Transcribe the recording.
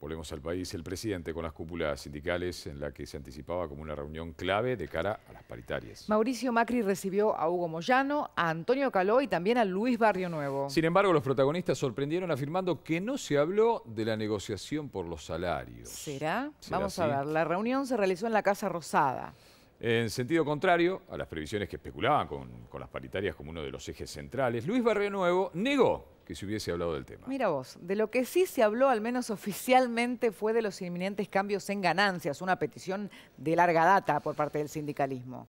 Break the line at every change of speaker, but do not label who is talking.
Volvemos al país. El presidente con las cúpulas sindicales en la que se anticipaba como una reunión clave de cara a las paritarias.
Mauricio Macri recibió a Hugo Moyano, a Antonio Caló y también a Luis Barrio Nuevo. Sin
embargo, los protagonistas sorprendieron afirmando que no se habló de la negociación por los salarios.
¿Será? Vamos a ver. La reunión se realizó en la Casa Rosada.
En sentido contrario a las previsiones que especulaban con, con las paritarias como uno de los ejes centrales, Luis Barrio Nuevo negó que se hubiese hablado del tema.
Mira vos, de lo que sí se habló, al menos oficialmente, fue de los inminentes cambios en ganancias, una petición de larga data por parte del sindicalismo.